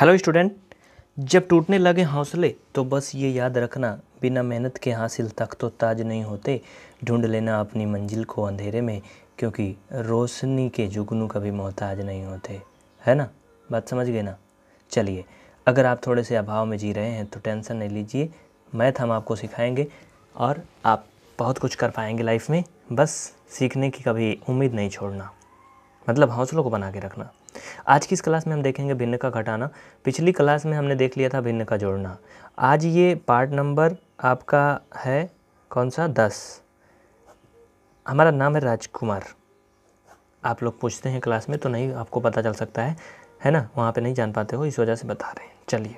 Hello student जब टूटने लगे हौसले तो बस ये याद रखना बिना मेहनत के हासिल तख्त तो ताज नहीं होते ढूंढ लेना अपनी मंजिल को अंधेरे में क्योंकि रोशनी के जुगनू कभी मोहताज नहीं होते है ना बात समझ गए ना चलिए अगर आप थोड़े से अभाव में जी रहे हैं तो टेंशन नहीं लीजिए मैथ हम आपको सिखाएंगे और आप बहुत कुछ कर पाएंगे लाइफ में बस सीखने की कभी उम्मीद नहीं छोड़ना मतलब हौसलों को बना के रखना आज की इस क्लास में हम देखेंगे भिन्न का घटाना पिछली क्लास में हमने देख लिया था भिन्न का जोड़ना आज ये पार्ट नंबर आपका है कौन सा दस हमारा नाम है राजकुमार आप लोग पूछते हैं क्लास में तो नहीं आपको पता चल सकता है है ना वहाँ पे नहीं जान पाते हो इस वजह से बता रहे हैं चलिए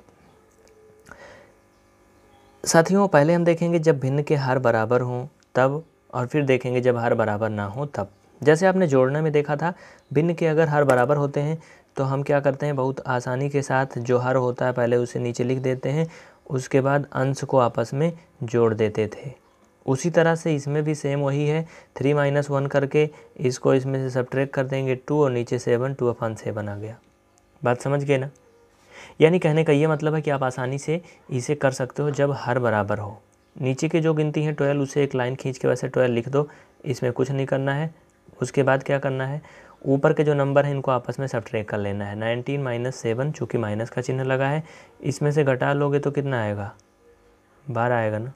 साथियों पहले हम देखेंगे जब भिन्न के हार बराबर हों तब और फिर देखेंगे जब हार बराबर ना हो तब जैसे आपने जोड़ने में देखा था भिन्न के अगर हर बराबर होते हैं तो हम क्या करते हैं बहुत आसानी के साथ जो हर होता है पहले उसे नीचे लिख देते हैं उसके बाद अंश को आपस में जोड़ देते थे उसी तरह से इसमें भी सेम वही है थ्री माइनस वन करके इसको इसमें से ट्रैक कर देंगे टू और नीचे सेवन टू अपन सेवन आ गया बात समझ गए ना यानी कहने का ये मतलब है कि आप आसानी से इसे कर सकते हो जब हर बराबर हो नीचे की जो गिनती है ट्वेल्व उसे एक लाइन खींच के वैसे ट्वेल्व लिख दो इसमें कुछ नहीं करना है उसके बाद क्या करना है ऊपर के जो नंबर हैं इनको आपस में सब्ट्रैक कर लेना है नाइनटीन माइनस सेवन चूँकि माइनस का चिन्ह लगा है इसमें से घटा लोगे तो कितना आएगा बारह आएगा ना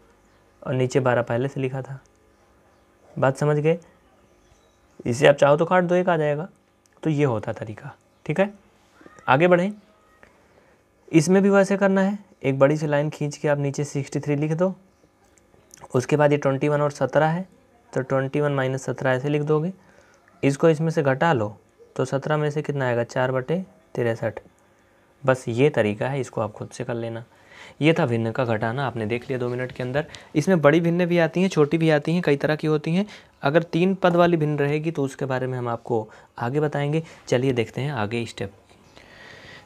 और नीचे बारह पहले से लिखा था बात समझ गए इसे आप चाहो तो काट दो एक आ जाएगा तो ये होता तरीका ठीक है आगे बढ़ें इसमें भी वैसे करना है एक बड़ी सी लाइन खींच के आप नीचे सिक्सटी थ्री लिख दो उसके बाद ये ट्वेंटी वन और सत्रह है तो ट्वेंटी वन माइनस सत्रह ऐसे लिख दोगे इसको इसमें से घटा लो तो सत्रह में से कितना आएगा चार बटे तिरसठ बस ये तरीका है इसको आप खुद से कर लेना ये था भिन्न का घटाना आपने देख लिया दो मिनट के अंदर इसमें बड़ी भिन्न भी आती हैं छोटी भी आती हैं कई तरह की होती हैं अगर तीन पद वाली भिन्न रहेगी तो उसके बारे में हम आपको आगे बताएंगे चलिए देखते हैं आगे स्टेप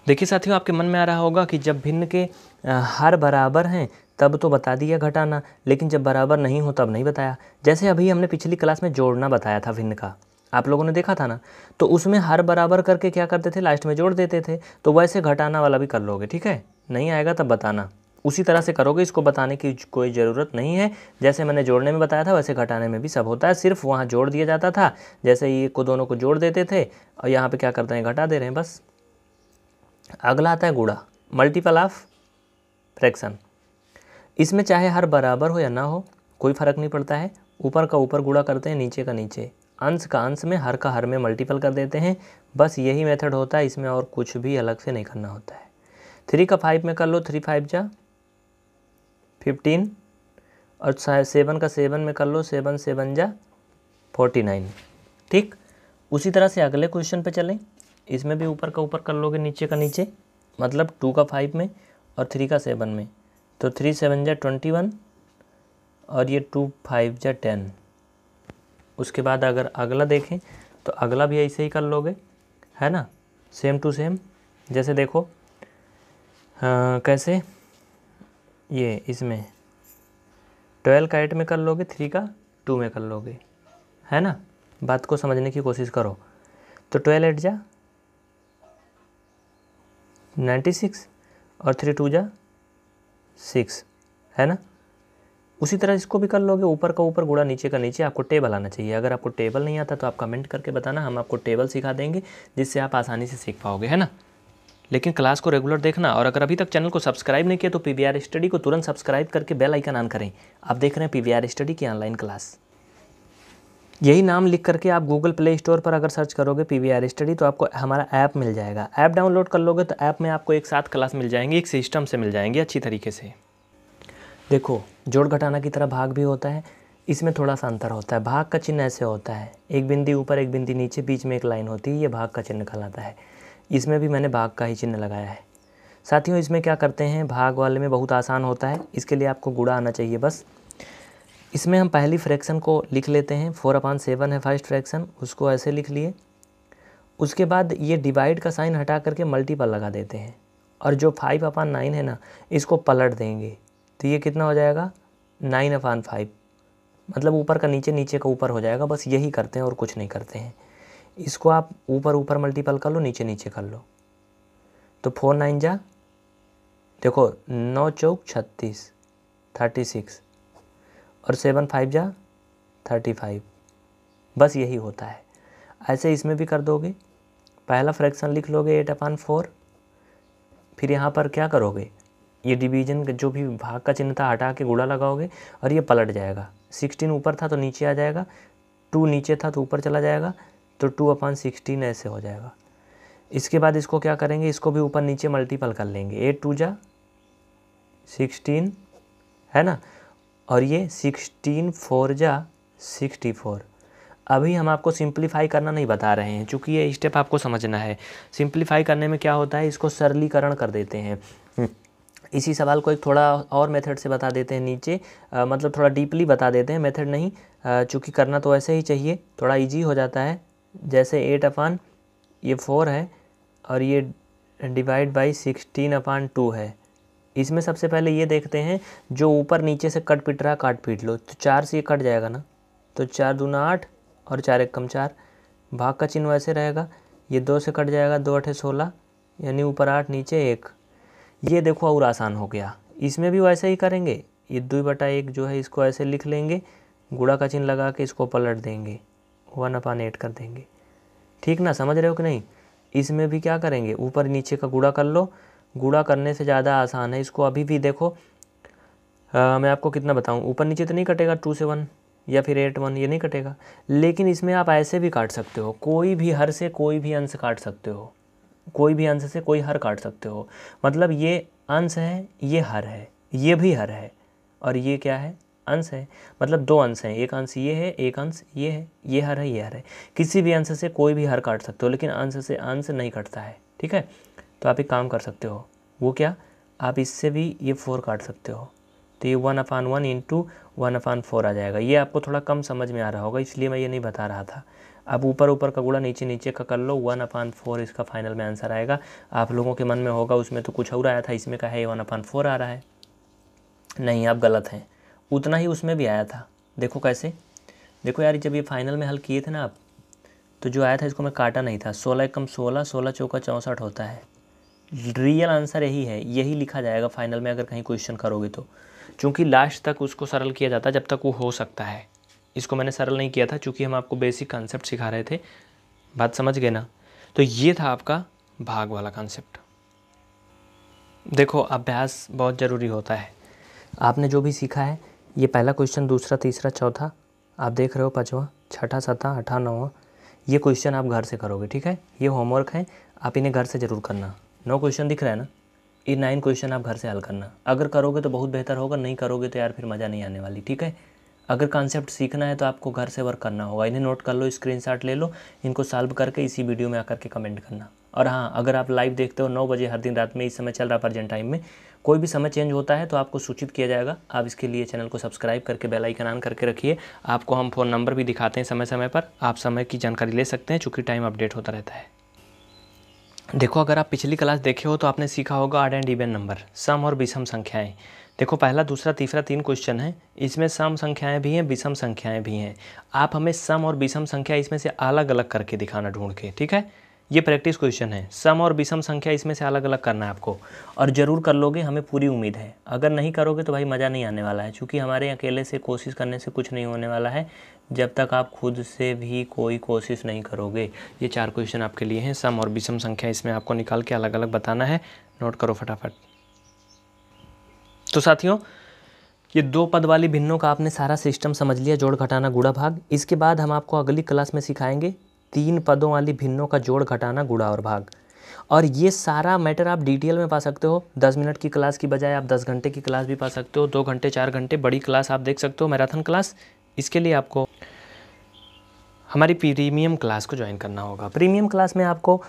देखिए साथियों आपके मन में आ रहा होगा कि जब भिन्न के हर बराबर हैं तब तो बता दिया घटाना लेकिन जब बराबर नहीं हो तब नहीं बताया जैसे अभी हमने पिछली क्लास में जोड़ना बताया था भिन्न का आप लोगों ने देखा था ना तो उसमें हर बराबर करके क्या करते थे लास्ट में जोड़ देते थे तो वैसे घटाना वाला भी कर लोगे ठीक है नहीं आएगा तब बताना उसी तरह से करोगे इसको बताने की कोई ज़रूरत नहीं है जैसे मैंने जोड़ने में बताया था वैसे घटाने में भी सब होता है सिर्फ वहाँ जोड़ दिया जाता था जैसे ये को दोनों को जोड़ देते थे और यहाँ पे क्या करते हैं घटा दे रहे हैं बस अगला आता है गुड़ा मल्टीपल ऑफ फ्रैक्शन इसमें चाहे हर बराबर हो या ना हो कोई फ़र्क नहीं पड़ता है ऊपर का ऊपर गुड़ा करते हैं नीचे का नीचे अंश का अंश में हर का हर में मल्टीपल कर देते हैं बस यही मेथड होता है इसमें और कुछ भी अलग से नहीं करना होता है थ्री का फाइव में कर लो थ्री फाइव जा फिफ्टीन और सेवन का सेवन में कर लो सेवन सेवन जा फोर्टी नाइन ठीक उसी तरह से अगले क्वेश्चन पे चलें इसमें भी ऊपर का ऊपर कर लोगे नीचे का नीचे मतलब टू का फाइव में और थ्री का सेवन में तो थ्री सेवन जा ट्वेंटी वन और ये टू फाइव जा टेन उसके बाद अगर अगला देखें तो अगला भी ऐसे ही कर लोगे है ना सेम टू सेम जैसे देखो आ, हाँ, कैसे ये इसमें ट्वेल्व का एट में कर लोगे थ्री का टू में कर लोगे है ना बात को समझने की कोशिश करो तो ट्वेल्व एट जा नाइन्टी सिक्स और थ्री टू जा सिक्स है ना उसी तरह इसको भी कर लोगे ऊपर का ऊपर गुड़ा नीचे का नीचे आपको टेबल आना चाहिए अगर आपको टेबल नहीं आता तो आप कमेंट करके बताना हम आपको टेबल सिखा देंगे जिससे आप आसानी से सीख पाओगे है ना लेकिन क्लास को रेगुलर देखना और अगर अभी तक चैनल को सब्सक्राइब नहीं किया तो पी स्टडी को तुरंत सब्सक्राइब करके बेल आइकन ऑन करें आप देख रहे हैं पी स्टडी की ऑनलाइन क्लास यही नाम लिख करके आप गूगल प्ले स्टोर पर अगर सर्च करोगे पी वी आर स्टडी तो आपको हमारा ऐप मिल जाएगा ऐप डाउनलोड कर लोगे तो ऐप में आपको एक साथ क्लास मिल जाएंगी एक सिस्टम से मिल जाएंगी अच्छी तरीके से देखो जोड़ घटाना की तरह भाग भी होता है इसमें थोड़ा सा अंतर होता है भाग का चिन्ह ऐसे होता है एक बिंदी ऊपर एक बिंदी नीचे बीच में एक लाइन होती है ये भाग का चिन्ह कहलाता है इसमें भी मैंने भाग का ही चिन्ह लगाया है साथियों इसमें क्या करते हैं भाग वाले में बहुत आसान होता है इसके लिए आपको गुड़ा आना चाहिए बस इसमें हम पहली फ्रैक्शन को लिख लेते हैं फोर अपान सेवन है फर्स्ट फ्रैक्शन उसको ऐसे लिख लिए उसके बाद ये डिवाइड का साइन हटा करके मल्टीपल लगा देते हैं और जो फाइव अपान नाइन है ना इसको पलट देंगे तो ये कितना हो जाएगा नाइन अपान फाइव मतलब ऊपर का नीचे नीचे का ऊपर हो जाएगा बस यही करते हैं और कुछ नहीं करते हैं इसको आप ऊपर ऊपर मल्टीपल कर लो नीचे नीचे कर लो तो फोर नाइन जा देखो नौ चौक छत्तीस थर्टी सिक्स और सेवन फाइव जा थर्टी फाइव बस यही होता है ऐसे इसमें भी कर दोगे पहला फ्रैक्शन लिख लोगे एट अपान फोर फिर यहाँ पर क्या करोगे ये डिवीजन जो भी भाग का चिन्ह था हटा के गुड़ा लगाओगे और ये पलट जाएगा सिक्सटीन ऊपर था तो नीचे आ जाएगा टू नीचे था तो ऊपर चला जाएगा तो टू अपान सिक्सटीन ऐसे हो जाएगा इसके बाद इसको क्या करेंगे इसको भी ऊपर नीचे मल्टीपल कर लेंगे एट टू जा सिक्सटीन है ना और ये सिक्सटीन फोर जा सिक्सटी फोर अभी हम आपको सिंप्लीफाई करना नहीं बता रहे हैं क्योंकि ये स्टेप आपको समझना है सिंप्लीफाई करने में क्या होता है इसको सरलीकरण कर देते हैं हम्म। इसी सवाल को एक थोड़ा और मेथड से बता देते हैं नीचे आ, मतलब थोड़ा डीपली बता देते हैं मेथड नहीं चूँकि करना तो ऐसे ही चाहिए थोड़ा इजी हो जाता है जैसे एट अपान ये फोर है और ये divide by sixteen upon two है इसमें सबसे पहले ये देखते हैं जो ऊपर नीचे से कट पिट रहा काट पीट लो तो चार से ये कट जाएगा ना तो चार दूना आठ और चार एक कम चार भाग का चिन्ह वैसे रहेगा ये दो से कट जाएगा दो अठे सोलह यानी ऊपर आठ नीचे एक ये देखो और आसान हो गया इसमें भी वैसे ही करेंगे ये दो बटा एक जो है इसको ऐसे लिख लेंगे गुड़ा का चिन्ह लगा के इसको पलट देंगे वन अपान एट कर देंगे ठीक ना समझ रहे हो कि नहीं इसमें भी क्या करेंगे ऊपर नीचे का गुड़ा कर लो गुड़ा करने से ज़्यादा आसान है इसको अभी भी देखो आ, मैं आपको कितना बताऊँ ऊपर नीचे तो नहीं कटेगा टू से वन या फिर एट वन ये नहीं कटेगा लेकिन इसमें आप ऐसे भी काट सकते हो कोई भी हर से कोई भी अंश काट सकते हो कोई भी अंश से कोई हर काट सकते हो मतलब ये अंश है ये हर है ये भी हर है और ये क्या है अंश है मतलब दो अंश हैं एक अंश ये है एक अंश ये है ये हर है ये हर है किसी भी अंश से कोई भी हर काट सकते हो लेकिन अंश से अंश नहीं कटता है ठीक है तो आप एक काम कर सकते हो वो क्या आप इससे भी ये फोर काट सकते हो तो ये one upon one into one upon four आ जाएगा ये आपको थोड़ा कम समझ में आ रहा होगा इसलिए मैं ये नहीं बता रहा था आप ऊपर ऊपर का गुड़ा नीचे नीचे का कर लो वन अपान फोर इसका फाइनल में आंसर आएगा आप लोगों के मन में होगा उसमें तो कुछ और आया था इसमें का है ये वन अपान फोर आ रहा है नहीं आप गलत हैं उतना ही उसमें भी आया था देखो कैसे देखो यार जब ये फाइनल में हल किए थे ना आप तो जो आया था इसको मैं काटा नहीं था सोलह एकम सोलह सोलह चौका चौंसठ होता है रियल आंसर यही है यही लिखा जाएगा फाइनल में अगर कहीं क्वेश्चन करोगे तो चूँकि लास्ट तक उसको सरल किया जाता है जब तक वो हो सकता है इसको मैंने सरल नहीं किया था चूँकि हम आपको बेसिक कॉन्सेप्ट सिखा रहे थे बात समझ गए ना तो ये था आपका भाग वाला कॉन्सेप्ट देखो अभ्यास बहुत ज़रूरी होता है आपने जो भी सीखा है ये पहला क्वेश्चन दूसरा तीसरा चौथा आप देख रहे हो पाँचवा छठा सतवा अठा नौवा ये क्वेश्चन आप घर से करोगे ठीक है ये होमवर्क है आप इन्हें घर से ज़रूर करना नौ क्वेश्चन दिख रहा है ना ये नाइन क्वेश्चन आप घर से हल करना अगर करोगे तो बहुत बेहतर होगा नहीं करोगे तो यार फिर मज़ा नहीं आने वाली ठीक है अगर कॉन्सेप्ट सीखना है तो आपको घर से वर्क करना होगा इन्हें नोट कर लो स्क्रीनशॉट ले लो इनको सॉल्व करके इसी वीडियो में आकर के कमेंट करना और हाँ अगर आप लाइव देखते हो नौ बजे हर दिन रात में इस समय चल रहा अर्जेंट टाइम में कोई भी समय चेंज होता है तो आपको सूचित किया जाएगा आप इसके लिए चैनल को सब्सक्राइब करके बेल आइकन ऑन करके रखिए आपको हम फ़ोन नंबर भी दिखाते हैं समय समय पर आप समय की जानकारी ले सकते हैं चूँकि टाइम अपडेट होता रहता है देखो अगर आप पिछली क्लास देखे हो तो आपने सीखा होगा आड एंड इवेंट नंबर सम और विषम संख्याएं देखो पहला दूसरा तीसरा तीन क्वेश्चन है इसमें सम संख्याएं भी हैं विषम संख्याएं भी हैं आप हमें सम और विषम संख्या इसमें से अलग अलग करके दिखाना ढूंढ के ठीक है ये प्रैक्टिस क्वेश्चन है सम और विषम संख्या इसमें से अलग अलग करना है आपको और ज़रूर कर लोगे हमें पूरी उम्मीद है अगर नहीं करोगे तो भाई मज़ा नहीं आने वाला है क्योंकि हमारे अकेले से कोशिश करने से कुछ नहीं होने वाला है जब तक आप खुद से भी कोई कोशिश नहीं करोगे ये चार क्वेश्चन आपके लिए हैं सम और विषम संख्या इसमें आपको निकाल के अलग अलग बताना है नोट करो फटाफट तो साथियों ये दो पद वाली भिन्नों का आपने सारा सिस्टम समझ लिया जोड़ घटाना गुड़ा भाग इसके बाद हम आपको अगली क्लास में सिखाएंगे तीन पदों वाली भिन्नों का जोड़ घटाना गुड़ा और भाग और ये सारा मैटर आप डिटेल में पा सकते हो दस मिनट की क्लास की बजाय आप दस घंटे की क्लास भी पा सकते हो दो घंटे चार घंटे बड़ी क्लास आप देख सकते हो मैराथन क्लास इसके लिए आपको हमारी प्रीमियम क्लास को ज्वाइन करना होगा प्रीमियम क्लास में आपको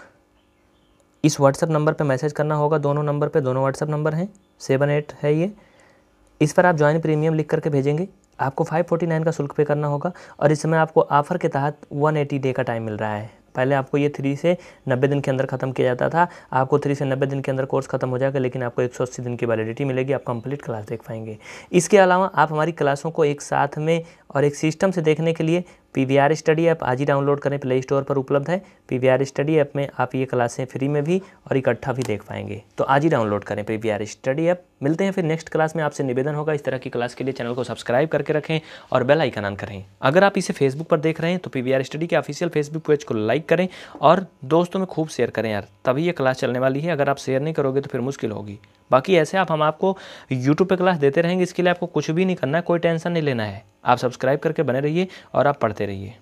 इस व्हाट्सएप नंबर पर मैसेज करना होगा दोनों नंबर पर दोनों व्हाट्सएप नंबर हैं सेवन एट है ये इस पर आप ज्वाइन प्रीमियम लिख करके भेजेंगे आपको 549 का शुल्क पे करना होगा और इस समय आपको ऑफर के तहत 180 डे का टाइम मिल रहा है पहले आपको ये थ्री से नब्बे दिन के अंदर खत्म किया जाता था आपको थ्री से नब्बे दिन के अंदर कोर्स खत्म हो जाएगा लेकिन आपको एक सौ अस्सी दिन की वैलिडिटी मिलेगी आप कंप्लीट क्लास देख पाएंगे इसके अलावा आप हमारी क्लासों को एक साथ में और एक सिस्टम से देखने के लिए P V R study app आज ही डाउनलोड करें प्ले स्टोर पर उपलब्ध है P V R study app में आप ये क्लासें फ्री में भी और इकट्ठा भी देख पाएंगे तो आज ही डाउनलोड करें P V R study app मिलते हैं फिर नेक्स्ट क्लास में आपसे निवेदन होगा इस तरह की क्लास के लिए चैनल को सब्सक्राइब करके रखें और बेल आइकन ऑन करें अगर आप इसे फेसबुक पर देख रहे हैं तो पी वी आर स्टडी के ऑफिशियल फेसबुक पेज को लाइक करें और दोस्तों में खूब शेयर करें यार तभी ये क्लास चलने वाली है अगर आप शेयर नहीं करोगे तो फिर मुश्किल होगी बाकी ऐसे आप हम आपको यूट्यूब पर क्लास देते रहेंगे इसके लिए आपको कुछ भी नहीं करना है कोई टेंशन नहीं लेना है आप सब्सक्राइब करके बने रहिए और आप पढ़ते रहिए